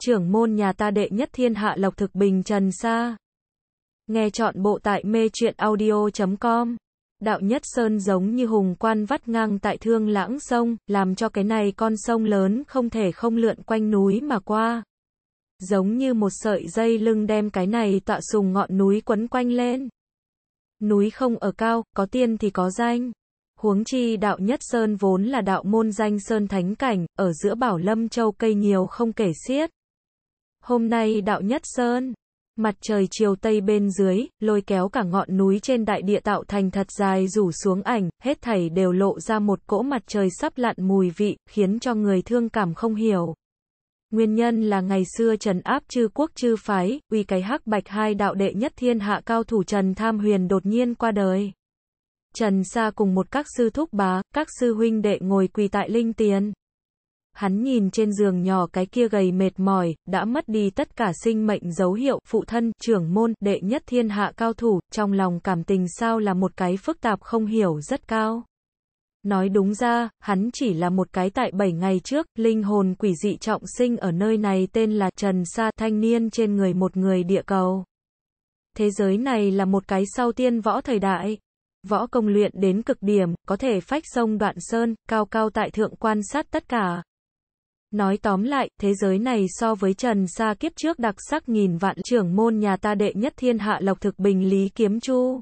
trưởng môn nhà ta đệ nhất thiên hạ Lộc Thực Bình Trần Sa. Nghe chọn bộ tại mê truyện audio.com. Đạo Nhất Sơn giống như hùng quan vắt ngang tại thương lãng sông, làm cho cái này con sông lớn không thể không lượn quanh núi mà qua. Giống như một sợi dây lưng đem cái này tọa sùng ngọn núi quấn quanh lên. Núi không ở cao, có tiên thì có danh. Huống chi đạo Nhất Sơn vốn là đạo môn danh Sơn Thánh Cảnh, ở giữa Bảo Lâm Châu cây nhiều không kể xiết. Hôm nay đạo nhất sơn, mặt trời chiều tây bên dưới, lôi kéo cả ngọn núi trên đại địa tạo thành thật dài rủ xuống ảnh, hết thảy đều lộ ra một cỗ mặt trời sắp lặn mùi vị, khiến cho người thương cảm không hiểu. Nguyên nhân là ngày xưa Trần áp chư quốc chư phái, uy cái hắc bạch hai đạo đệ nhất thiên hạ cao thủ Trần Tham Huyền đột nhiên qua đời. Trần xa cùng một các sư thúc bá, các sư huynh đệ ngồi quỳ tại linh tiền. Hắn nhìn trên giường nhỏ cái kia gầy mệt mỏi, đã mất đi tất cả sinh mệnh dấu hiệu, phụ thân, trưởng môn, đệ nhất thiên hạ cao thủ, trong lòng cảm tình sao là một cái phức tạp không hiểu rất cao. Nói đúng ra, hắn chỉ là một cái tại 7 ngày trước, linh hồn quỷ dị trọng sinh ở nơi này tên là Trần Sa thanh niên trên người một người địa cầu. Thế giới này là một cái sau tiên võ thời đại. Võ công luyện đến cực điểm, có thể phách sông đoạn sơn, cao cao tại thượng quan sát tất cả, Nói tóm lại, thế giới này so với trần xa kiếp trước đặc sắc nghìn vạn trưởng môn nhà ta đệ nhất thiên hạ lộc thực bình lý kiếm chu.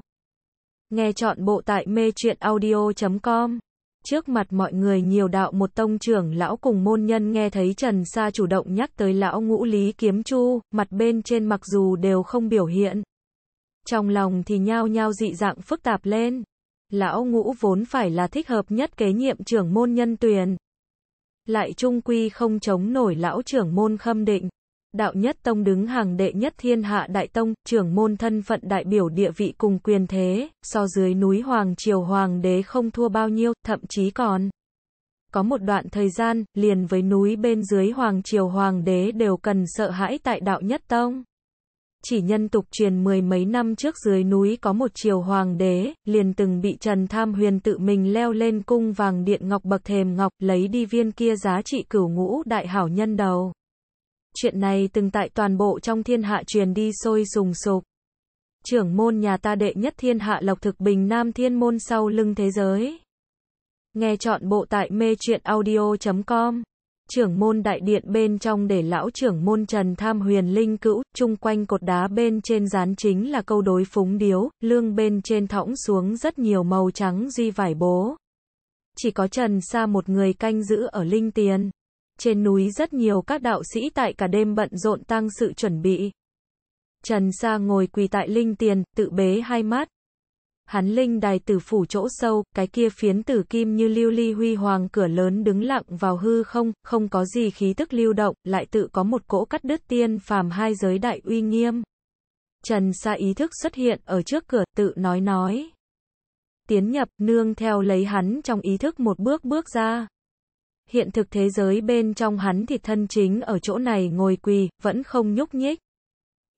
Nghe chọn bộ tại mê truyện audio.com. Trước mặt mọi người nhiều đạo một tông trưởng lão cùng môn nhân nghe thấy Trần Sa chủ động nhắc tới lão ngũ lý kiếm chu, mặt bên trên mặc dù đều không biểu hiện. Trong lòng thì nhao nhao dị dạng phức tạp lên. Lão ngũ vốn phải là thích hợp nhất kế nhiệm trưởng môn nhân tuyển, lại trung quy không chống nổi lão trưởng môn khâm định. Đạo nhất tông đứng hàng đệ nhất thiên hạ đại tông, trưởng môn thân phận đại biểu địa vị cùng quyền thế, so dưới núi Hoàng Triều Hoàng đế không thua bao nhiêu, thậm chí còn. Có một đoạn thời gian, liền với núi bên dưới Hoàng Triều Hoàng đế đều cần sợ hãi tại đạo nhất tông chỉ nhân tục truyền mười mấy năm trước dưới núi có một triều hoàng đế, liền từng bị Trần Tham Huyền tự mình leo lên cung vàng điện ngọc bậc thềm ngọc, lấy đi viên kia giá trị cửu ngũ đại hảo nhân đầu. Chuyện này từng tại toàn bộ trong thiên hạ truyền đi sôi sùng sục. Trưởng môn nhà ta đệ nhất thiên hạ lộc thực bình nam thiên môn sau lưng thế giới. Nghe chọn bộ tại mê truyện audio.com trưởng môn đại điện bên trong để lão trưởng môn Trần Tham Huyền Linh cữu, chung quanh cột đá bên trên dán chính là câu đối phúng điếu, lương bên trên thõng xuống rất nhiều màu trắng duy vải bố. Chỉ có Trần Sa một người canh giữ ở Linh Tiền. Trên núi rất nhiều các đạo sĩ tại cả đêm bận rộn tăng sự chuẩn bị. Trần Sa ngồi quỳ tại Linh Tiền, tự bế hai mắt, hắn linh đài tử phủ chỗ sâu, cái kia phiến tử kim như lưu ly huy hoàng cửa lớn đứng lặng vào hư không, không có gì khí tức lưu động, lại tự có một cỗ cắt đứt tiên phàm hai giới đại uy nghiêm. Trần xa ý thức xuất hiện ở trước cửa, tự nói nói. Tiến nhập, nương theo lấy hắn trong ý thức một bước bước ra. Hiện thực thế giới bên trong hắn thì thân chính ở chỗ này ngồi quỳ, vẫn không nhúc nhích.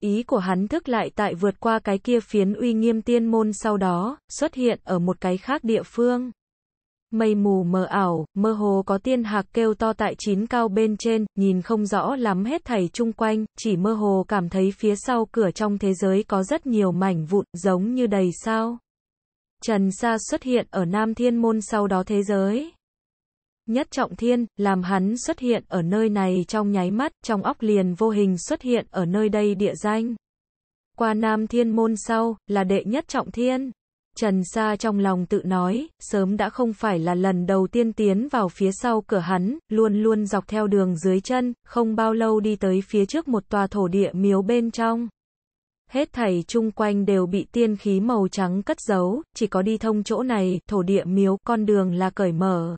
Ý của hắn thức lại tại vượt qua cái kia phiến uy nghiêm tiên môn sau đó, xuất hiện ở một cái khác địa phương. Mây mù mờ ảo, mơ hồ có tiên hạc kêu to tại chín cao bên trên, nhìn không rõ lắm hết thảy chung quanh, chỉ mơ hồ cảm thấy phía sau cửa trong thế giới có rất nhiều mảnh vụn, giống như đầy sao. Trần Sa xuất hiện ở Nam Thiên Môn sau đó thế giới. Nhất trọng thiên, làm hắn xuất hiện ở nơi này trong nháy mắt, trong óc liền vô hình xuất hiện ở nơi đây địa danh. Qua nam thiên môn sau, là đệ nhất trọng thiên. Trần Sa trong lòng tự nói, sớm đã không phải là lần đầu tiên tiến vào phía sau cửa hắn, luôn luôn dọc theo đường dưới chân, không bao lâu đi tới phía trước một tòa thổ địa miếu bên trong. Hết thảy chung quanh đều bị tiên khí màu trắng cất giấu, chỉ có đi thông chỗ này, thổ địa miếu, con đường là cởi mở.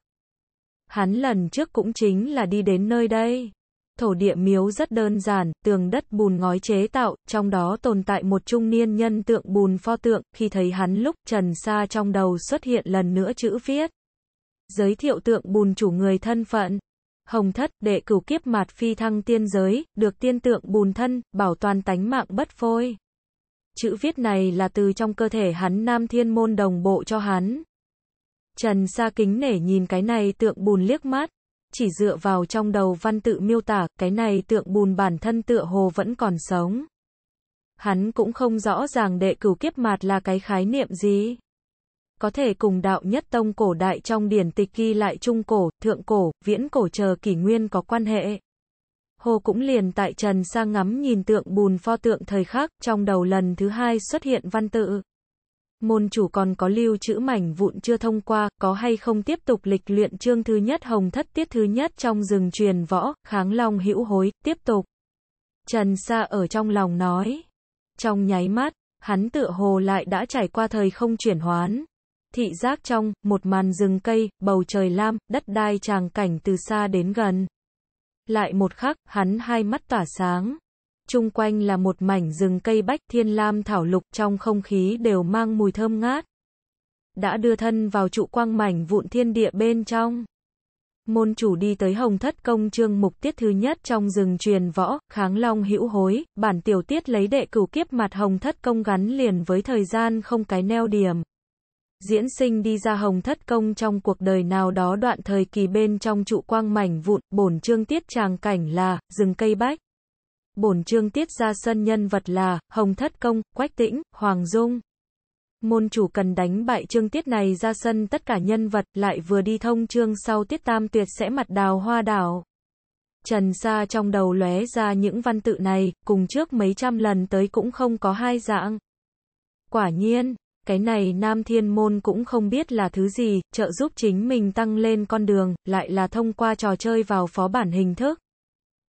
Hắn lần trước cũng chính là đi đến nơi đây. Thổ địa miếu rất đơn giản, tường đất bùn ngói chế tạo, trong đó tồn tại một trung niên nhân tượng bùn pho tượng, khi thấy hắn lúc trần xa trong đầu xuất hiện lần nữa chữ viết. Giới thiệu tượng bùn chủ người thân phận. Hồng thất, đệ cửu kiếp mạt phi thăng tiên giới, được tiên tượng bùn thân, bảo toàn tánh mạng bất phôi. Chữ viết này là từ trong cơ thể hắn nam thiên môn đồng bộ cho hắn. Trần Sa kính nể nhìn cái này tượng bùn liếc mắt chỉ dựa vào trong đầu văn tự miêu tả, cái này tượng bùn bản thân tựa hồ vẫn còn sống. Hắn cũng không rõ ràng đệ cửu kiếp mạt là cái khái niệm gì. Có thể cùng đạo nhất tông cổ đại trong điển tịch ghi lại trung cổ, thượng cổ, viễn cổ chờ kỷ nguyên có quan hệ. Hồ cũng liền tại trần sang ngắm nhìn tượng bùn pho tượng thời khắc, trong đầu lần thứ hai xuất hiện văn tự môn chủ còn có lưu chữ mảnh vụn chưa thông qua, có hay không tiếp tục lịch luyện chương thứ nhất hồng thất tiết thứ nhất trong rừng truyền võ, kháng long hữu hối, tiếp tục. Trần Sa ở trong lòng nói. Trong nháy mắt, hắn tựa hồ lại đã trải qua thời không chuyển hoán. Thị giác trong, một màn rừng cây, bầu trời lam, đất đai tràng cảnh từ xa đến gần. Lại một khắc, hắn hai mắt tỏa sáng chung quanh là một mảnh rừng cây bách thiên lam thảo lục trong không khí đều mang mùi thơm ngát. Đã đưa thân vào trụ quang mảnh vụn thiên địa bên trong. Môn chủ đi tới hồng thất công trương mục tiết thứ nhất trong rừng truyền võ, kháng long hữu hối, bản tiểu tiết lấy đệ cửu kiếp mặt hồng thất công gắn liền với thời gian không cái neo điểm. Diễn sinh đi ra hồng thất công trong cuộc đời nào đó đoạn thời kỳ bên trong trụ quang mảnh vụn, bổn chương tiết tràng cảnh là, rừng cây bách. Bổn chương tiết ra sân nhân vật là Hồng Thất Công, Quách Tĩnh, Hoàng Dung. Môn chủ cần đánh bại chương tiết này ra sân tất cả nhân vật lại vừa đi thông chương sau tiết tam tuyệt sẽ mặt đào hoa đảo. Trần Sa trong đầu lóe ra những văn tự này, cùng trước mấy trăm lần tới cũng không có hai dạng. Quả nhiên, cái này Nam Thiên Môn cũng không biết là thứ gì, trợ giúp chính mình tăng lên con đường, lại là thông qua trò chơi vào phó bản hình thức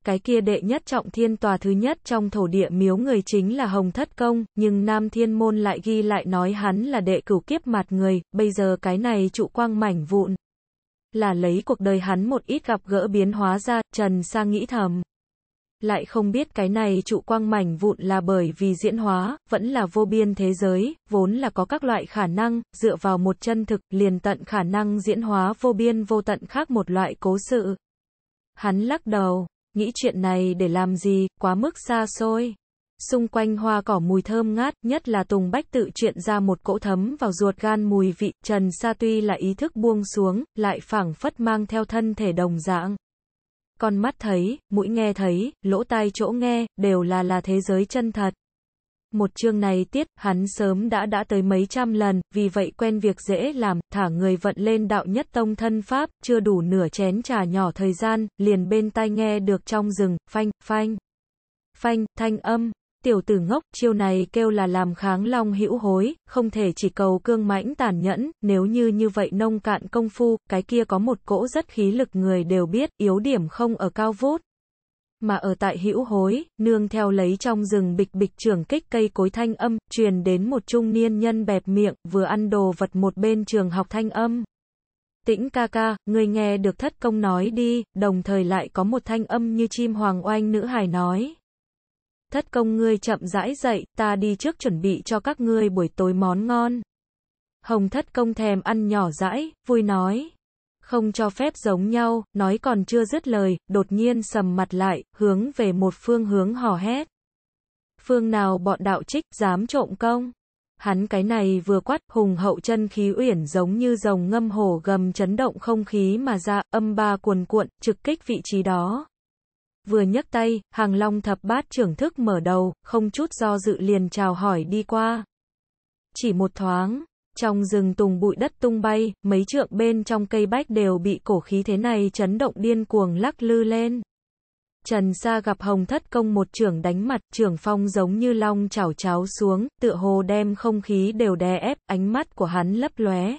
cái kia đệ nhất trọng thiên tòa thứ nhất trong thổ địa miếu người chính là Hồng Thất Công, nhưng Nam Thiên Môn lại ghi lại nói hắn là đệ cửu kiếp mặt người, bây giờ cái này trụ quang mảnh vụn. Là lấy cuộc đời hắn một ít gặp gỡ biến hóa ra, Trần Sang nghĩ thầm. Lại không biết cái này trụ quang mảnh vụn là bởi vì diễn hóa, vẫn là vô biên thế giới, vốn là có các loại khả năng, dựa vào một chân thực, liền tận khả năng diễn hóa vô biên vô tận khác một loại cố sự. Hắn lắc đầu. Nghĩ chuyện này để làm gì, quá mức xa xôi. Xung quanh hoa cỏ mùi thơm ngát, nhất là Tùng Bách tự chuyện ra một cỗ thấm vào ruột gan mùi vị, Trần Sa tuy là ý thức buông xuống, lại phảng phất mang theo thân thể đồng dạng. Con mắt thấy, mũi nghe thấy, lỗ tai chỗ nghe, đều là là thế giới chân thật. Một chương này tiết, hắn sớm đã đã tới mấy trăm lần, vì vậy quen việc dễ làm, thả người vận lên đạo nhất tông thân pháp, chưa đủ nửa chén trà nhỏ thời gian, liền bên tai nghe được trong rừng, phanh, phanh, phanh, thanh âm. Tiểu tử ngốc, chiêu này kêu là làm kháng long hữu hối, không thể chỉ cầu cương mãnh tàn nhẫn, nếu như như vậy nông cạn công phu, cái kia có một cỗ rất khí lực người đều biết, yếu điểm không ở cao vút, mà ở tại hữu hối, nương theo lấy trong rừng bịch bịch trưởng kích cây cối thanh âm, truyền đến một trung niên nhân bẹp miệng, vừa ăn đồ vật một bên trường học thanh âm. Tĩnh ca ca, người nghe được thất công nói đi, đồng thời lại có một thanh âm như chim hoàng oanh nữ hài nói. Thất công ngươi chậm rãi dậy, ta đi trước chuẩn bị cho các ngươi buổi tối món ngon. Hồng thất công thèm ăn nhỏ rãi, vui nói không cho phép giống nhau, nói còn chưa dứt lời, đột nhiên sầm mặt lại, hướng về một phương hướng hò hét. Phương nào bọn đạo trích, dám trộm công? Hắn cái này vừa quát, hùng hậu chân khí uyển giống như rồng ngâm hổ gầm chấn động không khí mà ra, âm ba cuồn cuộn, trực kích vị trí đó. Vừa nhấc tay, hàng long thập bát trưởng thức mở đầu, không chút do dự liền chào hỏi đi qua. Chỉ một thoáng, trong rừng tùng bụi đất tung bay, mấy trượng bên trong cây bách đều bị cổ khí thế này chấn động điên cuồng lắc lư lên. Trần Sa gặp Hồng Thất Công một trưởng đánh mặt, trưởng phong giống như long chảo cháo xuống, tựa hồ đem không khí đều đè ép, ánh mắt của hắn lấp lóe.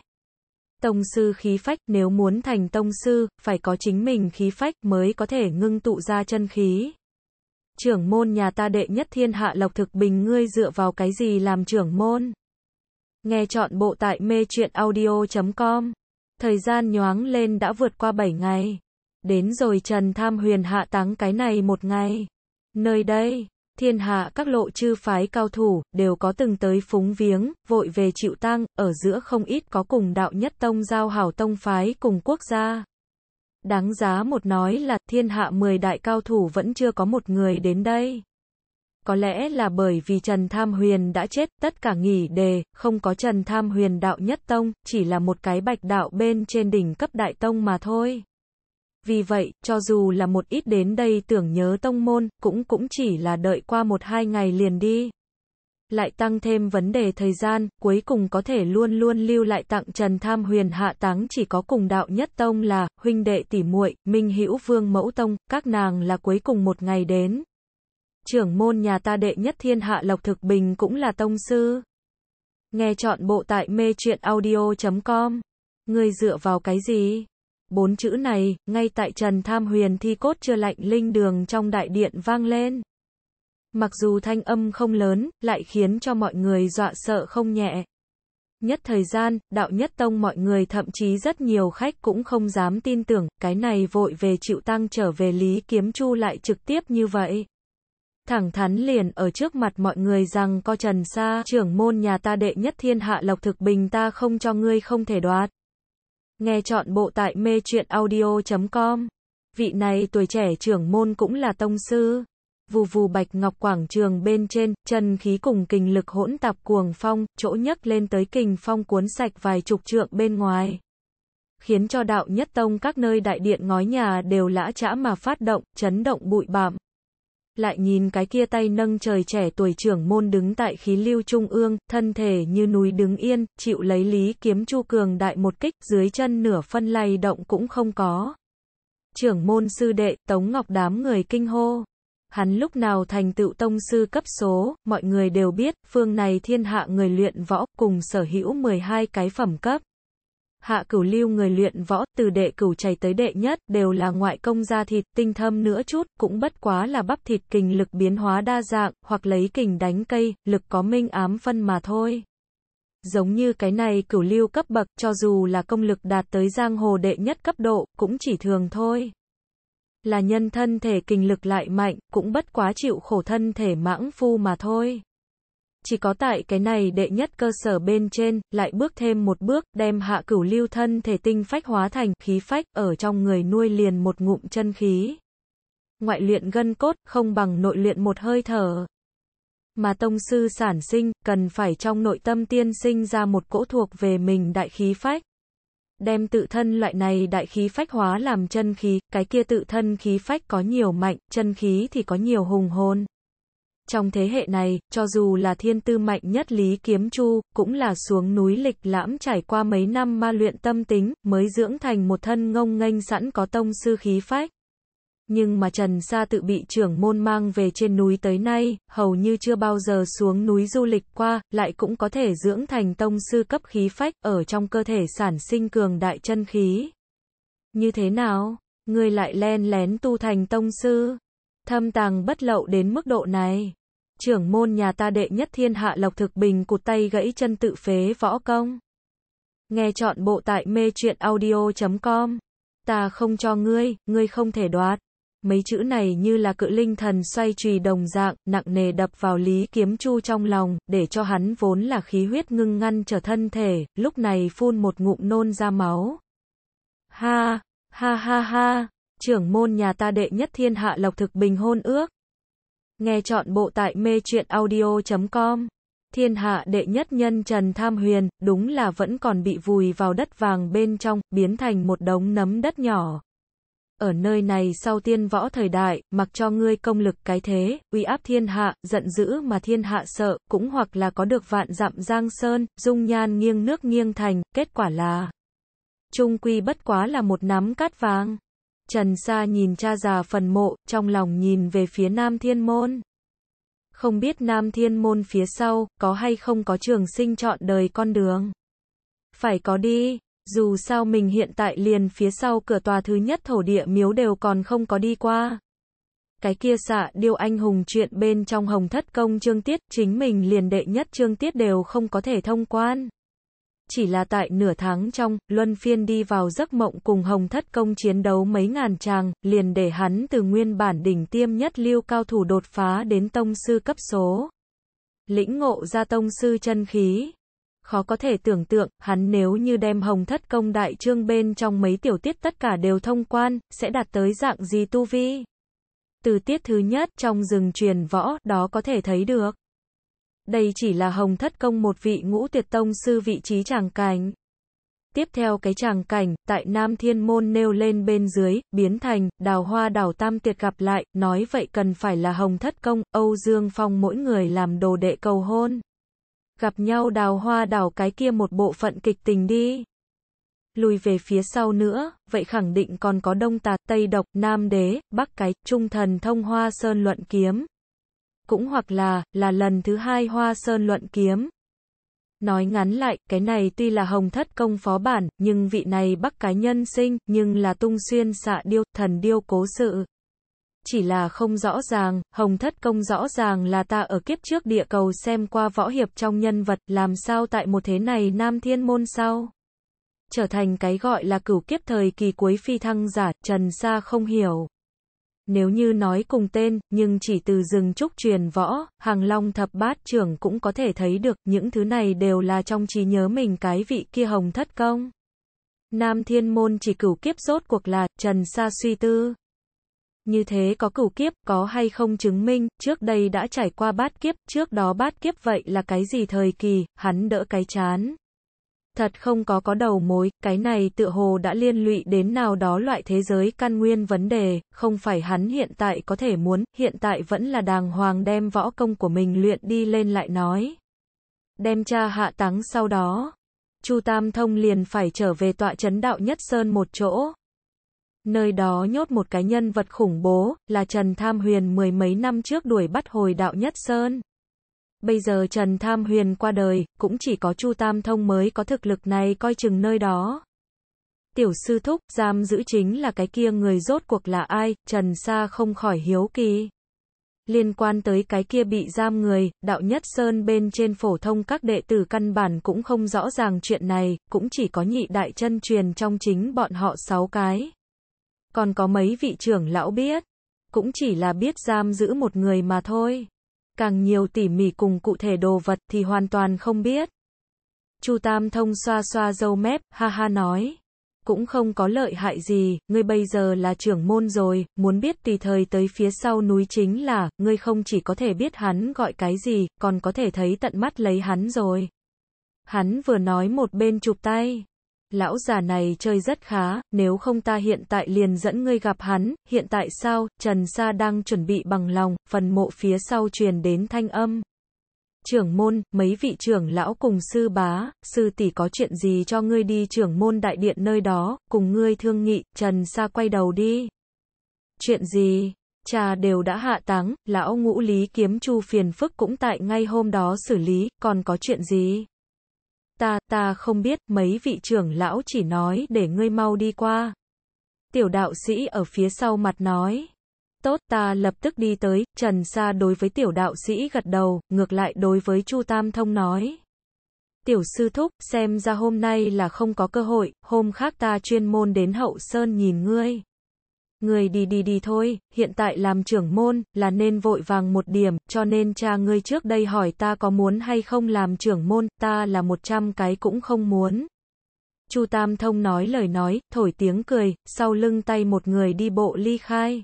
Tông sư khí phách, nếu muốn thành tông sư, phải có chính mình khí phách mới có thể ngưng tụ ra chân khí. Trưởng môn nhà ta đệ nhất thiên hạ lộc thực bình ngươi dựa vào cái gì làm trưởng môn? Nghe chọn bộ tại mê chuyện audio.com. Thời gian nhoáng lên đã vượt qua 7 ngày. Đến rồi Trần Tham Huyền hạ táng cái này một ngày. Nơi đây, thiên hạ các lộ chư phái cao thủ, đều có từng tới phúng viếng, vội về chịu tang, ở giữa không ít có cùng đạo nhất tông giao hảo tông phái cùng quốc gia. Đáng giá một nói là thiên hạ 10 đại cao thủ vẫn chưa có một người đến đây. Có lẽ là bởi vì Trần Tham Huyền đã chết, tất cả nghỉ đề, không có Trần Tham Huyền đạo nhất tông, chỉ là một cái bạch đạo bên trên đỉnh cấp đại tông mà thôi. Vì vậy, cho dù là một ít đến đây tưởng nhớ tông môn, cũng cũng chỉ là đợi qua một hai ngày liền đi. Lại tăng thêm vấn đề thời gian, cuối cùng có thể luôn luôn lưu lại tặng Trần Tham Huyền hạ táng chỉ có cùng đạo nhất tông là, huynh đệ tỷ muội, Minh Hữu Vương Mẫu Tông, các nàng là cuối cùng một ngày đến, trưởng môn nhà ta đệ nhất thiên hạ Lộc Thực Bình cũng là tông sư. Nghe chọn bộ tại mê truyện audio.com. Người dựa vào cái gì? Bốn chữ này, ngay tại Trần Tham Huyền thi cốt chưa lạnh linh đường trong đại điện vang lên. Mặc dù thanh âm không lớn, lại khiến cho mọi người dọa sợ không nhẹ. Nhất thời gian, đạo nhất tông mọi người thậm chí rất nhiều khách cũng không dám tin tưởng, cái này vội về chịu tăng trở về Lý Kiếm Chu lại trực tiếp như vậy thẳng thắn liền ở trước mặt mọi người rằng co trần sa trưởng môn nhà ta đệ nhất thiên hạ lộc thực bình ta không cho ngươi không thể đoạt. Nghe chọn bộ tại mê truyện audio.com. Vị này tuổi trẻ trưởng môn cũng là tông sư. Vù vù bạch ngọc quảng trường bên trên, chân khí cùng kinh lực hỗn tạp cuồng phong, chỗ nhấc lên tới kình phong cuốn sạch vài chục trượng bên ngoài khiến cho đạo nhất tông các nơi đại điện ngói nhà đều lã chã mà phát động, chấn động bụi bặm lại nhìn cái kia tay nâng trời trẻ tuổi trưởng môn đứng tại khí lưu trung ương, thân thể như núi đứng yên, chịu lấy lý kiếm chu cường đại một kích, dưới chân nửa phân lay động cũng không có. Trưởng môn sư đệ, Tống Ngọc đám người kinh hô. Hắn lúc nào thành tựu tông sư cấp số, mọi người đều biết, phương này thiên hạ người luyện võ, cùng sở hữu 12 cái phẩm cấp hạ cửu lưu người luyện võ, từ đệ cửu chảy tới đệ nhất, đều là ngoại công da thịt, tinh thâm nữa chút, cũng bất quá là bắp thịt kình lực biến hóa đa dạng, hoặc lấy kình đánh cây, lực có minh ám phân mà thôi. Giống như cái này cửu lưu cấp bậc, cho dù là công lực đạt tới giang hồ đệ nhất cấp độ, cũng chỉ thường thôi. Là nhân thân thể kình lực lại mạnh, cũng bất quá chịu khổ thân thể mãng phu mà thôi chỉ có tại cái này đệ nhất cơ sở bên trên, lại bước thêm một bước, đem hạ cửu lưu thân thể tinh phách hóa thành khí phách, ở trong người nuôi liền một ngụm chân khí. Ngoại luyện gân cốt, không bằng nội luyện một hơi thở. Mà tông sư sản sinh, cần phải trong nội tâm tiên sinh ra một cỗ thuộc về mình đại khí phách. Đem tự thân loại này đại khí phách hóa làm chân khí, cái kia tự thân khí phách có nhiều mạnh, chân khí thì có nhiều hùng hồn. Trong thế hệ này, cho dù là thiên tư mạnh nhất Lý Kiếm Chu, cũng là xuống núi lịch lãm trải qua mấy năm ma luyện tâm tính, mới dưỡng thành một thân ngông nghênh sẵn có tông sư khí phách. Nhưng mà Trần Sa tự bị trưởng môn mang về trên núi tới nay, hầu như chưa bao giờ xuống núi du lịch qua, lại cũng có thể dưỡng thành tông sư cấp khí phách ở trong cơ thể sản sinh cường đại chân khí. Như thế nào? người lại len lén tu thành tông sư? Thâm tàng bất lậu đến mức độ này trưởng môn nhà ta đệ nhất thiên hạ Lộc Thực Bình cụt tay gãy chân tự phế võ công. Nghe chọn bộ tại mê truyện audio.com. Ta không cho ngươi, ngươi không thể đoạt. Mấy chữ này như là cự linh thần xoay trùy đồng dạng, nặng nề đập vào Lý Kiếm Chu trong lòng, để cho hắn vốn là khí huyết ngưng ngăn trở thân thể, lúc này phun một ngụm nôn ra máu. Ha, ha ha ha, trưởng môn nhà ta đệ nhất thiên hạ lộc thực bình hôn ước, Nghe chọn bộ tại mê truyện audio.com. Thiên hạ đệ nhất nhân Trần Tham Huyền, đúng là vẫn còn bị vùi vào đất vàng bên trong, biến thành một đống nấm đất nhỏ. Ở nơi này sau tiên võ thời đại, mặc cho ngươi công lực cái thế, uy áp thiên hạ, giận dữ mà thiên hạ sợ, cũng hoặc là có được vạn dặm giang sơn, dung nhan nghiêng nước nghiêng thành, kết quả là trung quy bất quá là một nắm cát vàng. Trần Sa nhìn cha già phần mộ, trong lòng nhìn về phía Nam Thiên Môn. Không biết Nam Thiên Môn phía sau, có hay không có trường sinh chọn đời con đường. Phải có đi, dù sao mình hiện tại liền phía sau cửa tòa thứ nhất thổ địa miếu đều còn không có đi qua. Cái kia xạ điêu anh hùng chuyện bên trong hồng thất công chương tiết, chính mình liền đệ nhất chương tiết đều không có thể thông quan chỉ là tại nửa tháng trong, Luân Phiên đi vào giấc mộng cùng Hồng Thất Công chiến đấu mấy ngàn tràng, liền để hắn từ nguyên bản đỉnh tiêm nhất lưu cao thủ đột phá đến tông sư cấp số. Lĩnh ngộ ra tông sư chân khí. Khó có thể tưởng tượng, hắn nếu như đem Hồng Thất Công đại trương bên trong mấy tiểu tiết tất cả đều thông quan, sẽ đạt tới dạng gì tu vi. Từ tiết thứ nhất trong rừng truyền võ, đó có thể thấy được đây chỉ là hồng thất công một vị ngũ tuyệt tông sư vị trí tràng cảnh. Tiếp theo cái tràng cảnh, tại Nam Thiên Môn nêu lên bên dưới, biến thành, đào hoa đào tam tuyệt gặp lại, nói vậy cần phải là hồng thất công, Âu Dương Phong mỗi người làm đồ đệ cầu hôn. Gặp nhau đào hoa đào cái kia một bộ phận kịch tình đi. Lùi về phía sau nữa, vậy khẳng định còn có đông tà, tây độc, nam đế, bắc cái, trung thần thông hoa sơn luận kiếm, cũng hoặc là, là lần thứ hai hoa sơn luận kiếm. Nói ngắn lại, cái này tuy là hồng thất công phó bản, nhưng vị này bắc cá nhân sinh, nhưng là tung xuyên xạ điêu, thần điêu cố sự. Chỉ là không rõ ràng, hồng thất công rõ ràng là ta ở kiếp trước địa cầu xem qua võ hiệp trong nhân vật, làm sao tại một thế này nam thiên môn sao? Trở thành cái gọi là cửu kiếp thời kỳ cuối phi thăng giả, trần xa không hiểu. Nếu như nói cùng tên, nhưng chỉ từ rừng trúc truyền võ, hàng long thập bát trưởng cũng có thể thấy được, những thứ này đều là trong trí nhớ mình cái vị kia hồng thất công. Nam thiên môn chỉ cửu kiếp rốt cuộc là, trần sa suy tư. Như thế có cửu kiếp, có hay không chứng minh, trước đây đã trải qua bát kiếp, trước đó bát kiếp vậy là cái gì thời kỳ, hắn đỡ cái chán thật không có có đầu mối, cái này tựa hồ đã liên lụy đến nào đó loại thế giới căn nguyên vấn đề, không phải hắn hiện tại có thể muốn, hiện tại vẫn là đàng hoàng đem võ công của mình luyện đi lên lại nói. Đem cha hạ táng sau đó, Chu Tam Thông liền phải trở về tọa trấn đạo nhất sơn một chỗ. Nơi đó nhốt một cái nhân vật khủng bố, là Trần Tham Huyền mười mấy năm trước đuổi bắt hồi đạo nhất sơn. Bây giờ Trần Tham Huyền qua đời, cũng chỉ có Chu Tam Thông mới có thực lực này coi chừng nơi đó. Tiểu sư thúc, giam giữ chính là cái kia người rốt cuộc là ai, Trần Sa không khỏi hiếu kỳ. Liên quan tới cái kia bị giam người, đạo nhất sơn bên trên phổ thông các đệ tử căn bản cũng không rõ ràng chuyện này, cũng chỉ có nhị đại chân truyền trong chính bọn họ sáu cái. Còn có mấy vị trưởng lão biết, cũng chỉ là biết giam giữ một người mà thôi càng nhiều tỉ mỉ cùng cụ thể đồ vật thì hoàn toàn không biết. Chu Tam Thông xoa xoa râu mép, ha ha nói. Cũng không có lợi hại gì, ngươi bây giờ là trưởng môn rồi, muốn biết tùy thời tới phía sau núi chính là, ngươi không chỉ có thể biết hắn gọi cái gì, còn có thể thấy tận mắt lấy hắn rồi. Hắn vừa nói một bên chụp tay lão già này chơi rất khá, nếu không ta hiện tại liền dẫn ngươi gặp hắn, hiện tại sao, Trần Sa đang chuẩn bị bằng lòng, phần mộ phía sau truyền đến thanh âm. Trưởng môn, mấy vị trưởng lão cùng sư bá, sư tỷ có chuyện gì cho ngươi đi trưởng môn đại điện nơi đó, cùng ngươi thương nghị, Trần Sa quay đầu đi. Chuyện gì? Cha đều đã hạ táng, lão ngũ lý kiếm chu phiền phức cũng tại ngay hôm đó xử lý, còn có chuyện gì? ta, ta không biết, mấy vị trưởng lão chỉ nói để ngươi mau đi qua. Tiểu đạo sĩ ở phía sau mặt nói. Tốt ta lập tức đi tới, Trần xa đối với tiểu đạo sĩ gật đầu, ngược lại đối với Chu Tam Thông nói. Tiểu sư thúc, xem ra hôm nay là không có cơ hội, hôm khác ta chuyên môn đến hậu sơn nhìn ngươi. Người đi đi đi thôi, hiện tại làm trưởng môn, là nên vội vàng một điểm, cho nên cha ngươi trước đây hỏi ta có muốn hay không làm trưởng môn, ta là một trăm cái cũng không muốn. Chu Tam Thông nói lời nói, thổi tiếng cười, sau lưng tay một người đi bộ ly khai.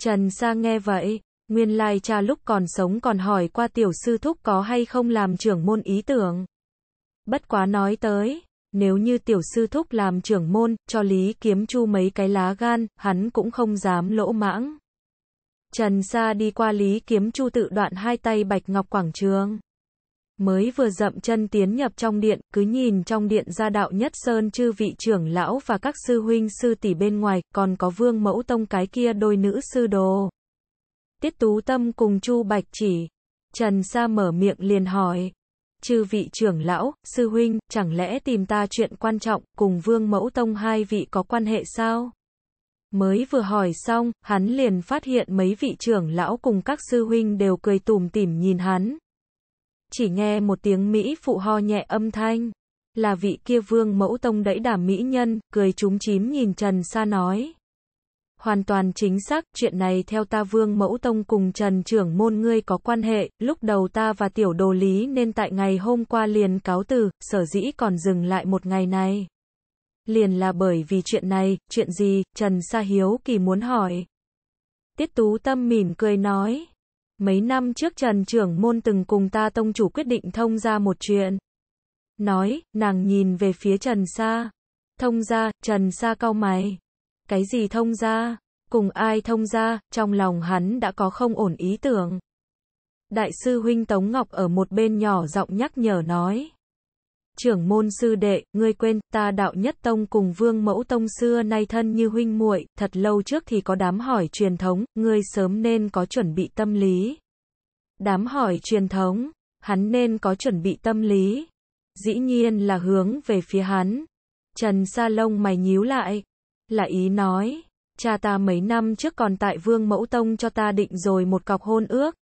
Trần Sa nghe vậy, nguyên lai cha lúc còn sống còn hỏi qua tiểu sư thúc có hay không làm trưởng môn ý tưởng. Bất quá nói tới, nếu như tiểu sư thúc làm trưởng môn, cho Lý Kiếm Chu mấy cái lá gan, hắn cũng không dám lỗ mãng. Trần Sa đi qua Lý Kiếm Chu tự đoạn hai tay Bạch Ngọc Quảng Trường. Mới vừa dậm chân tiến nhập trong điện, cứ nhìn trong điện ra đạo nhất sơn chư vị trưởng lão và các sư huynh sư tỷ bên ngoài, còn có vương mẫu tông cái kia đôi nữ sư đồ. Tiết Tú Tâm cùng Chu Bạch chỉ. Trần Sa mở miệng liền hỏi chư vị trưởng lão, sư huynh, chẳng lẽ tìm ta chuyện quan trọng, cùng vương mẫu tông hai vị có quan hệ sao? Mới vừa hỏi xong, hắn liền phát hiện mấy vị trưởng lão cùng các sư huynh đều cười tùm tỉm nhìn hắn. Chỉ nghe một tiếng Mỹ phụ ho nhẹ âm thanh, là vị kia vương mẫu tông đẫy đảm mỹ nhân, cười trúng chím nhìn Trần Sa nói. Hoàn toàn chính xác, chuyện này theo ta Vương Mẫu Tông cùng Trần Trưởng Môn ngươi có quan hệ, lúc đầu ta và tiểu đồ lý nên tại ngày hôm qua liền cáo từ, sở dĩ còn dừng lại một ngày này. Liền là bởi vì chuyện này, chuyện gì, Trần Sa Hiếu kỳ muốn hỏi. Tiết Tú Tâm mỉm cười nói. Mấy năm trước Trần Trưởng Môn từng cùng ta Tông chủ quyết định thông ra một chuyện. Nói, nàng nhìn về phía Trần Sa. Thông ra, Trần Sa cau mày. Cái gì thông gia Cùng ai thông gia Trong lòng hắn đã có không ổn ý tưởng. Đại sư huynh Tống Ngọc ở một bên nhỏ giọng nhắc nhở nói. Trưởng môn sư đệ, ngươi quên, ta đạo nhất tông cùng vương mẫu tông xưa nay thân như huynh muội, thật lâu trước thì có đám hỏi truyền thống, ngươi sớm nên có chuẩn bị tâm lý. Đám hỏi truyền thống, hắn nên có chuẩn bị tâm lý. Dĩ nhiên là hướng về phía hắn. Trần Sa long mày nhíu lại, là ý nói. Cha ta mấy năm trước còn tại Vương Mẫu Tông cho ta định rồi một cọc hôn ước.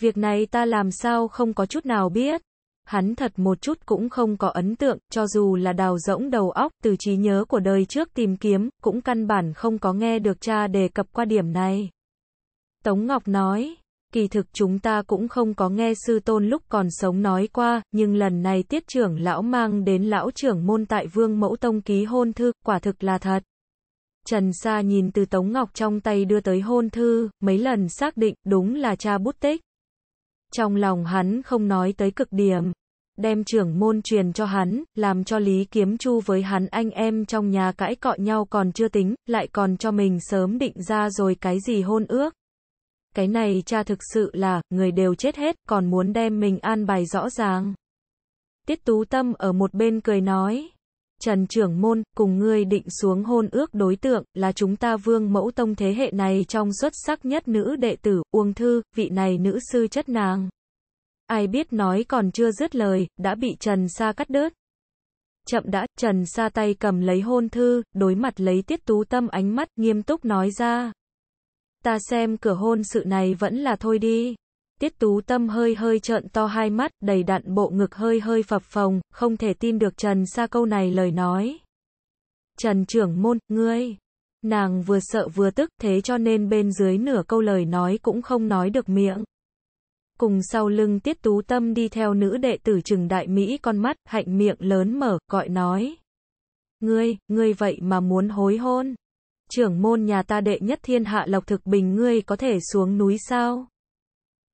Việc này ta làm sao không có chút nào biết. Hắn thật một chút cũng không có ấn tượng, cho dù là đào rỗng đầu óc từ trí nhớ của đời trước tìm kiếm, cũng căn bản không có nghe được cha đề cập qua điểm này. Tống Ngọc nói, kỳ thực chúng ta cũng không có nghe sư tôn lúc còn sống nói qua, nhưng lần này tiết trưởng lão mang đến lão trưởng môn tại vương mẫu tông ký hôn thư, quả thực là thật. Trần Sa nhìn từ Tống Ngọc trong tay đưa tới hôn thư, mấy lần xác định đúng là cha bút tích. Trong lòng hắn không nói tới cực điểm, đem trưởng môn truyền cho hắn, làm cho Lý Kiếm Chu với hắn anh em trong nhà cãi cọ nhau còn chưa tính, lại còn cho mình sớm định ra rồi cái gì hôn ước. Cái này cha thực sự là, người đều chết hết, còn muốn đem mình an bài rõ ràng. Tiết Tú Tâm ở một bên cười nói. Trần Trưởng Môn, cùng ngươi định xuống hôn ước đối tượng, là chúng ta vương mẫu tông thế hệ này trong xuất sắc nhất nữ đệ tử, Uông Thư, vị này nữ sư chất nàng. Ai biết nói còn chưa dứt lời, đã bị Trần Sa cắt đứt. Chậm đã, Trần Sa tay cầm lấy hôn thư, đối mặt lấy tiết tú tâm ánh mắt, nghiêm túc nói ra. Ta xem cửa hôn sự này vẫn là thôi đi. Tiết Tú Tâm hơi hơi trợn to hai mắt, đầy đặn bộ ngực hơi hơi phập phồng, không thể tin được Trần Sa câu này lời nói. Trần trưởng môn, ngươi. Nàng vừa sợ vừa tức thế cho nên bên dưới nửa câu lời nói cũng không nói được miệng. Cùng sau lưng Tiết Tú Tâm đi theo nữ đệ tử trừng đại Mỹ con mắt, hạnh miệng lớn mở, gọi nói. Ngươi, ngươi vậy mà muốn hối hôn. Trưởng môn nhà ta đệ nhất thiên hạ lộc thực bình ngươi có thể xuống núi sao?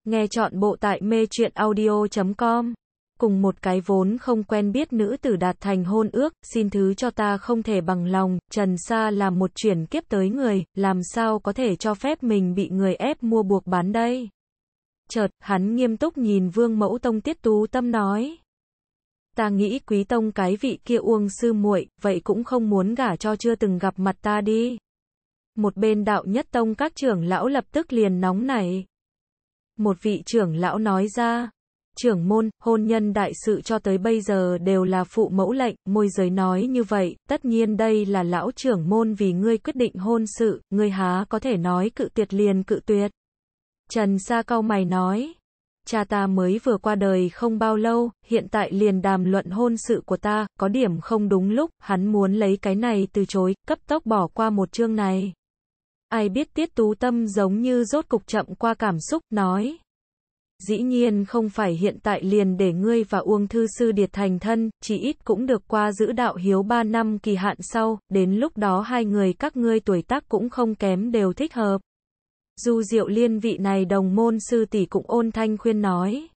Nghe chọn bộ tại mê chuyện audio.com. Cùng một cái vốn không quen biết nữ tử đạt thành hôn ước, xin thứ cho ta không thể bằng lòng, Trần Sa là một chuyển kiếp tới người, làm sao có thể cho phép mình bị người ép mua buộc bán đây. Chợt, hắn nghiêm túc nhìn vương mẫu tông tiết tú tâm nói. Ta nghĩ quý tông cái vị kia uông sư muội, vậy cũng không muốn gả cho chưa từng gặp mặt ta đi. Một bên đạo nhất tông các trưởng lão lập tức liền nóng này. Một vị trưởng lão nói ra, trưởng môn, hôn nhân đại sự cho tới bây giờ đều là phụ mẫu lệnh, môi giới nói như vậy, tất nhiên đây là lão trưởng môn vì ngươi quyết định hôn sự, ngươi há có thể nói cự tuyệt liền cự tuyệt. Trần Sa cau mày nói, cha ta mới vừa qua đời không bao lâu, hiện tại liền đàm luận hôn sự của ta, có điểm không đúng lúc, hắn muốn lấy cái này từ chối, cấp tốc bỏ qua một chương này. Ai biết tiết tú tâm giống như rốt cục chậm qua cảm xúc, nói. Dĩ nhiên không phải hiện tại liền để ngươi và Uông Thư Sư Điệt thành thân, chỉ ít cũng được qua giữ đạo hiếu ba năm kỳ hạn sau, đến lúc đó hai người các ngươi tuổi tác cũng không kém đều thích hợp. Du diệu liên vị này đồng môn sư tỷ cũng ôn thanh khuyên nói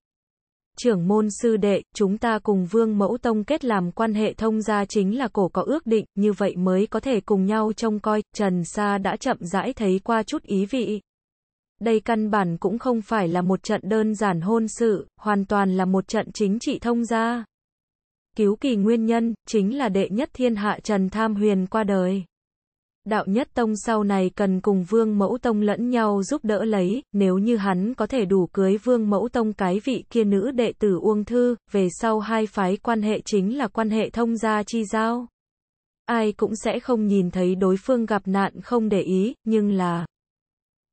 trưởng môn sư đệ, chúng ta cùng Vương Mẫu Tông kết làm quan hệ thông gia chính là cổ có ước định, như vậy mới có thể cùng nhau trông coi, Trần Sa đã chậm rãi thấy qua chút ý vị. Đây căn bản cũng không phải là một trận đơn giản hôn sự, hoàn toàn là một trận chính trị thông gia. Cứu kỳ nguyên nhân, chính là đệ nhất thiên hạ Trần Tham Huyền qua đời đạo nhất tông sau này cần cùng vương mẫu tông lẫn nhau giúp đỡ lấy, nếu như hắn có thể đủ cưới vương mẫu tông cái vị kia nữ đệ tử Uông Thư, về sau hai phái quan hệ chính là quan hệ thông gia chi giao. Ai cũng sẽ không nhìn thấy đối phương gặp nạn không để ý, nhưng là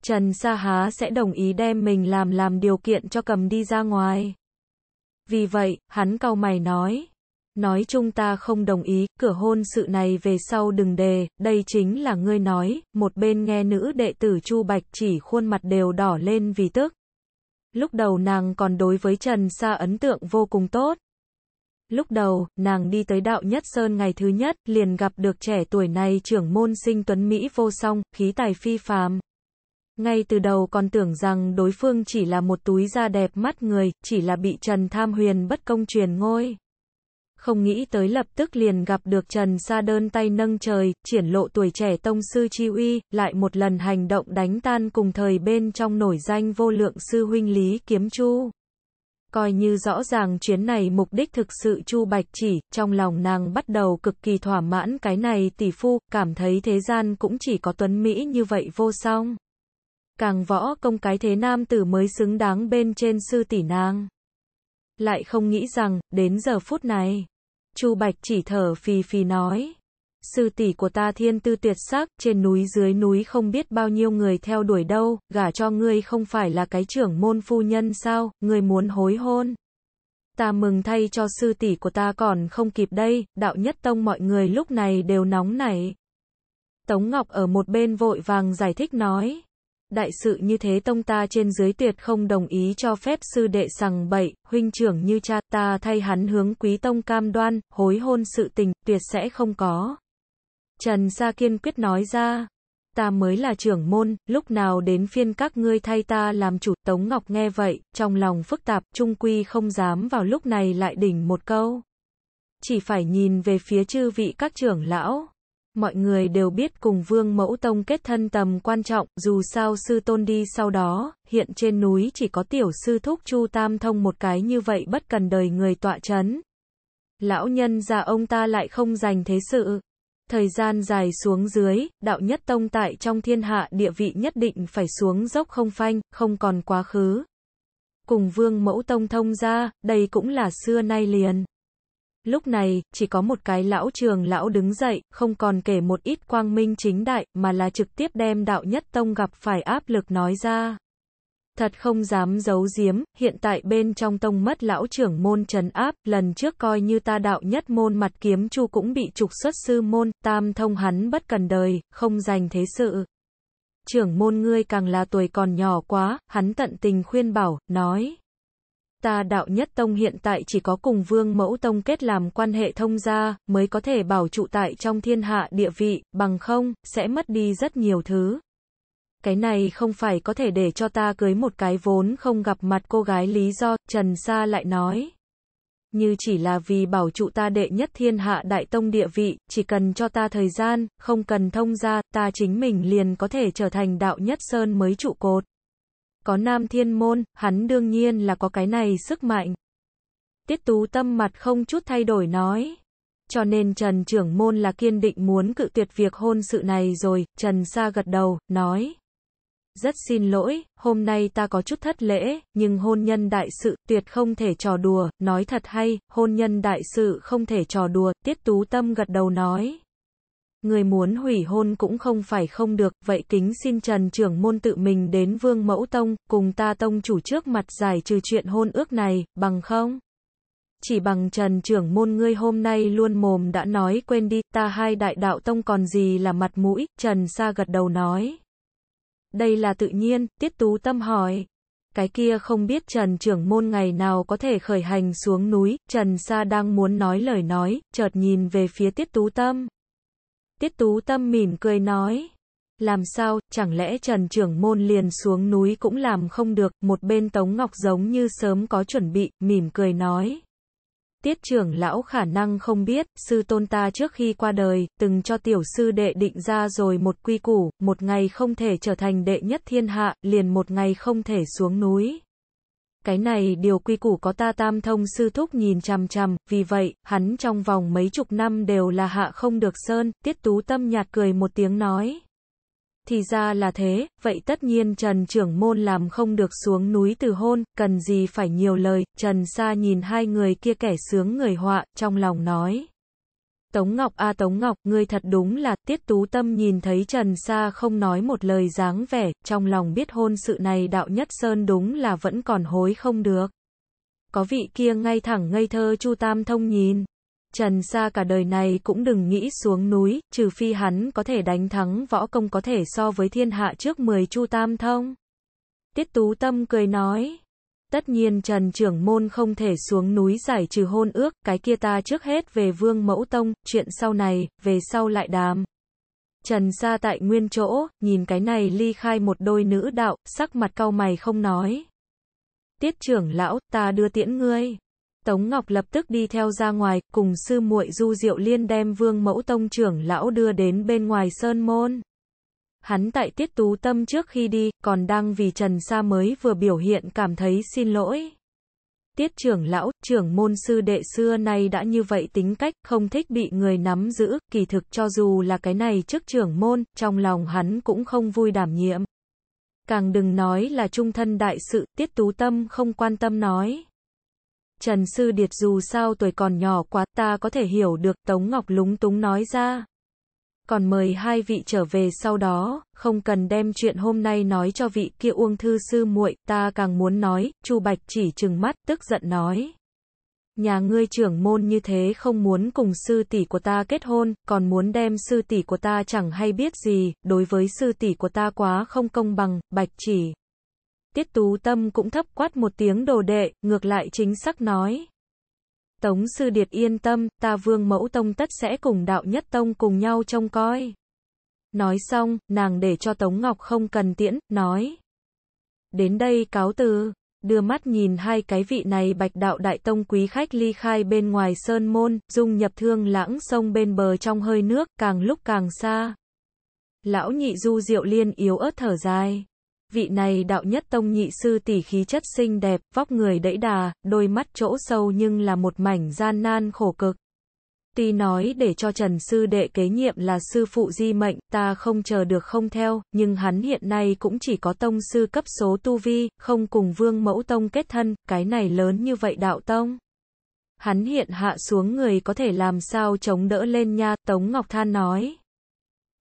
Trần Sa Há sẽ đồng ý đem mình làm làm điều kiện cho cầm đi ra ngoài. Vì vậy, hắn cau mày nói. Nói chung ta không đồng ý, cửa hôn sự này về sau đừng đề, đây chính là ngươi nói, một bên nghe nữ đệ tử Chu Bạch chỉ khuôn mặt đều đỏ lên vì tức. Lúc đầu nàng còn đối với Trần Sa ấn tượng vô cùng tốt. Lúc đầu, nàng đi tới đạo nhất sơn ngày thứ nhất, liền gặp được trẻ tuổi này trưởng môn sinh tuấn Mỹ vô song, khí tài phi phàm. Ngay từ đầu còn tưởng rằng đối phương chỉ là một túi da đẹp mắt người, chỉ là bị Trần Tham Huyền bất công truyền ngôi không nghĩ tới lập tức liền gặp được Trần Sa đơn tay nâng trời, triển lộ tuổi trẻ tông sư chi uy, lại một lần hành động đánh tan cùng thời bên trong nổi danh vô lượng sư huynh Lý Kiếm Chu. Coi như rõ ràng chuyến này mục đích thực sự Chu Bạch chỉ, trong lòng nàng bắt đầu cực kỳ thỏa mãn cái này tỷ phu, cảm thấy thế gian cũng chỉ có tuấn Mỹ như vậy vô song. Càng võ công cái thế nam tử mới xứng đáng bên trên sư tỷ nàng lại không nghĩ rằng, đến giờ phút này, Chu Bạch chỉ thở phì phì nói. Sư tỷ của ta thiên tư tuyệt sắc, trên núi dưới núi không biết bao nhiêu người theo đuổi đâu, gả cho ngươi không phải là cái trưởng môn phu nhân sao, ngươi muốn hối hôn. Ta mừng thay cho sư tỷ của ta còn không kịp đây, đạo nhất tông mọi người lúc này đều nóng nảy. Tống Ngọc ở một bên vội vàng giải thích nói đại sự như thế tông ta trên dưới tuyệt không đồng ý cho phép sư đệ sằng bậy, huynh trưởng như cha ta thay hắn hướng quý tông cam đoan, hối hôn sự tình, tuyệt sẽ không có. Trần Sa kiên quyết nói ra, ta mới là trưởng môn, lúc nào đến phiên các ngươi thay ta làm chủ, Tống Ngọc nghe vậy, trong lòng phức tạp, trung quy không dám vào lúc này lại đỉnh một câu. Chỉ phải nhìn về phía chư vị các trưởng lão mọi người đều biết cùng Vương Mẫu Tông kết thân tầm quan trọng, dù sao sư tôn đi sau đó, hiện trên núi chỉ có tiểu sư thúc Chu Tam Thông một cái như vậy bất cần đời người tọa chấn. Lão nhân già ông ta lại không dành thế sự. Thời gian dài xuống dưới, đạo nhất tông tại trong thiên hạ địa vị nhất định phải xuống dốc không phanh, không còn quá khứ. Cùng vương mẫu tông thông ra, đây cũng là xưa nay liền. Lúc này, chỉ có một cái lão trường lão đứng dậy, không còn kể một ít quang minh chính đại, mà là trực tiếp đem đạo nhất tông gặp phải áp lực nói ra. Thật không dám giấu giếm, hiện tại bên trong tông mất lão trưởng môn trấn áp, lần trước coi như ta đạo nhất môn mặt kiếm chu cũng bị trục xuất sư môn, tam thông hắn bất cần đời, không dành thế sự. Trưởng môn ngươi càng là tuổi còn nhỏ quá, hắn tận tình khuyên bảo, nói ta đạo nhất tông hiện tại chỉ có cùng vương mẫu tông kết làm quan hệ thông gia, mới có thể bảo trụ tại trong thiên hạ địa vị, bằng không, sẽ mất đi rất nhiều thứ. Cái này không phải có thể để cho ta cưới một cái vốn không gặp mặt cô gái lý do, Trần Sa lại nói. Như chỉ là vì bảo trụ ta đệ nhất thiên hạ đại tông địa vị, chỉ cần cho ta thời gian, không cần thông gia, ta chính mình liền có thể trở thành đạo nhất sơn mới trụ cột có nam thiên môn, hắn đương nhiên là có cái này sức mạnh. Tiết tú tâm mặt không chút thay đổi nói. Cho nên Trần trưởng môn là kiên định muốn cự tuyệt việc hôn sự này rồi, Trần Sa gật đầu, nói. Rất xin lỗi, hôm nay ta có chút thất lễ, nhưng hôn nhân đại sự tuyệt không thể trò đùa, nói thật hay, hôn nhân đại sự không thể trò đùa, tiết tú tâm gật đầu nói người muốn hủy hôn cũng không phải không được, vậy kính xin Trần trưởng môn tự mình đến Vương Mẫu Tông, cùng ta tông chủ trước mặt giải trừ chuyện hôn ước này, bằng không? Chỉ bằng Trần trưởng môn ngươi hôm nay luôn mồm đã nói quên đi, ta hai đại đạo tông còn gì là mặt mũi, Trần Sa gật đầu nói. Đây là tự nhiên, tiết tú tâm hỏi. Cái kia không biết Trần trưởng môn ngày nào có thể khởi hành xuống núi, Trần Sa đang muốn nói lời nói, chợt nhìn về phía tiết tú tâm. Tiết Tú Tâm mỉm cười nói. Làm sao, chẳng lẽ Trần Trưởng Môn liền xuống núi cũng làm không được, một bên Tống Ngọc giống như sớm có chuẩn bị, mỉm cười nói. Tiết trưởng lão khả năng không biết, sư tôn ta trước khi qua đời, từng cho tiểu sư đệ định ra rồi một quy củ, một ngày không thể trở thành đệ nhất thiên hạ, liền một ngày không thể xuống núi. Cái này điều quy củ có ta tam thông sư thúc nhìn chằm chằm, vì vậy, hắn trong vòng mấy chục năm đều là hạ không được sơn, tiết tú tâm nhạt cười một tiếng nói. Thì ra là thế, vậy tất nhiên Trần trưởng môn làm không được xuống núi từ hôn, cần gì phải nhiều lời, Trần xa nhìn hai người kia kẻ sướng người họa, trong lòng nói. Tống Ngọc a à Tống Ngọc, ngươi thật đúng là, tiết tú tâm nhìn thấy Trần Sa không nói một lời dáng vẻ, trong lòng biết hôn sự này đạo nhất sơn đúng là vẫn còn hối không được. Có vị kia ngay thẳng ngây thơ Chu Tam Thông nhìn. Trần Sa cả đời này cũng đừng nghĩ xuống núi, trừ phi hắn có thể đánh thắng võ công có thể so với thiên hạ trước 10 Chu Tam Thông. Tiết Tú Tâm cười nói. Tất nhiên Trần Trưởng Môn không thể xuống núi giải trừ hôn ước, cái kia ta trước hết về Vương Mẫu Tông, chuyện sau này, về sau lại đàm. Trần Sa tại nguyên chỗ, nhìn cái này ly khai một đôi nữ đạo, sắc mặt cau mày không nói. Tiết trưởng lão, ta đưa tiễn ngươi. Tống Ngọc lập tức đi theo ra ngoài, cùng sư muội Du Diệu Liên đem Vương Mẫu Tông trưởng lão đưa đến bên ngoài sơn môn. Hắn tại Tiết Tú Tâm trước khi đi, còn đang vì Trần Sa mới vừa biểu hiện cảm thấy xin lỗi. Tiết trưởng lão, trưởng môn sư đệ xưa nay đã như vậy tính cách, không thích bị người nắm giữ, kỳ thực cho dù là cái này trước trưởng môn, trong lòng hắn cũng không vui đảm nhiệm. Càng đừng nói là trung thân đại sự, tiết tú tâm không quan tâm nói. Trần Sư Điệt dù sao tuổi còn nhỏ quá, ta có thể hiểu được Tống Ngọc lúng túng nói ra còn mời hai vị trở về sau đó, không cần đem chuyện hôm nay nói cho vị kia Uông thư sư muội, ta càng muốn nói." Chu Bạch chỉ trừng mắt, tức giận nói: "Nhà ngươi trưởng môn như thế không muốn cùng sư tỷ của ta kết hôn, còn muốn đem sư tỷ của ta chẳng hay biết gì, đối với sư tỷ của ta quá không công bằng." Bạch chỉ Tiết Tú Tâm cũng thấp quát một tiếng đồ đệ, ngược lại chính xác nói: Tống sư điệt yên tâm, ta vương mẫu tông tất sẽ cùng đạo nhất tông cùng nhau trông coi. Nói xong, nàng để cho Tống Ngọc không cần tiễn, nói. Đến đây cáo từ, đưa mắt nhìn hai cái vị này bạch đạo đại tông quý khách ly khai bên ngoài sơn môn, dung nhập thương lãng sông bên bờ trong hơi nước, càng lúc càng xa. Lão nhị du diệu liên yếu ớt thở dài vị này đạo nhất tông nhị sư tỷ khí chất xinh đẹp, vóc người đẫy đà, đôi mắt chỗ sâu nhưng là một mảnh gian nan khổ cực. Tuy nói để cho Trần Sư Đệ kế nhiệm là sư phụ di mệnh, ta không chờ được không theo, nhưng hắn hiện nay cũng chỉ có tông sư cấp số tu vi, không cùng vương mẫu tông kết thân, cái này lớn như vậy đạo tông. Hắn hiện hạ xuống người có thể làm sao chống đỡ lên nha, Tống Ngọc Than nói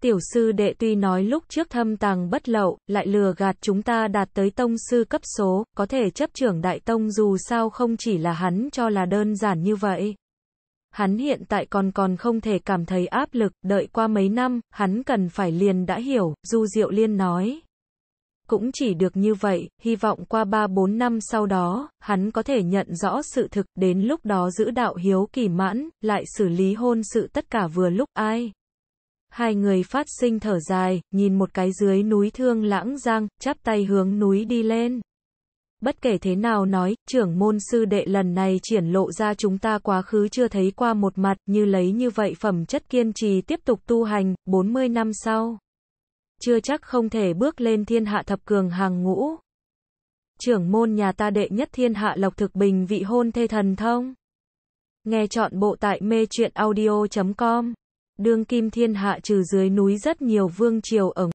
tiểu sư đệ tuy nói lúc trước thâm tàng bất lậu, lại lừa gạt chúng ta đạt tới tông sư cấp số, có thể chấp trưởng đại tông dù sao không chỉ là hắn cho là đơn giản như vậy. Hắn hiện tại còn còn không thể cảm thấy áp lực, đợi qua mấy năm, hắn cần phải liền đã hiểu, Du Diệu Liên nói. Cũng chỉ được như vậy, hy vọng qua 3-4 năm sau đó, hắn có thể nhận rõ sự thực, đến lúc đó giữ đạo hiếu kỳ mãn, lại xử lý hôn sự tất cả vừa lúc ai. Hai người phát sinh thở dài, nhìn một cái dưới núi thương lãng giang, chắp tay hướng núi đi lên. Bất kể thế nào nói, trưởng môn sư đệ lần này triển lộ ra chúng ta quá khứ chưa thấy qua một mặt, như lấy như vậy phẩm chất kiên trì tiếp tục tu hành, 40 năm sau. Chưa chắc không thể bước lên thiên hạ thập cường hàng ngũ. Trưởng môn nhà ta đệ nhất thiên hạ lộc thực bình vị hôn thê thần thông. Nghe chọn bộ tại mê chuyện audio.com Đương kim thiên hạ trừ dưới núi rất nhiều vương triều ở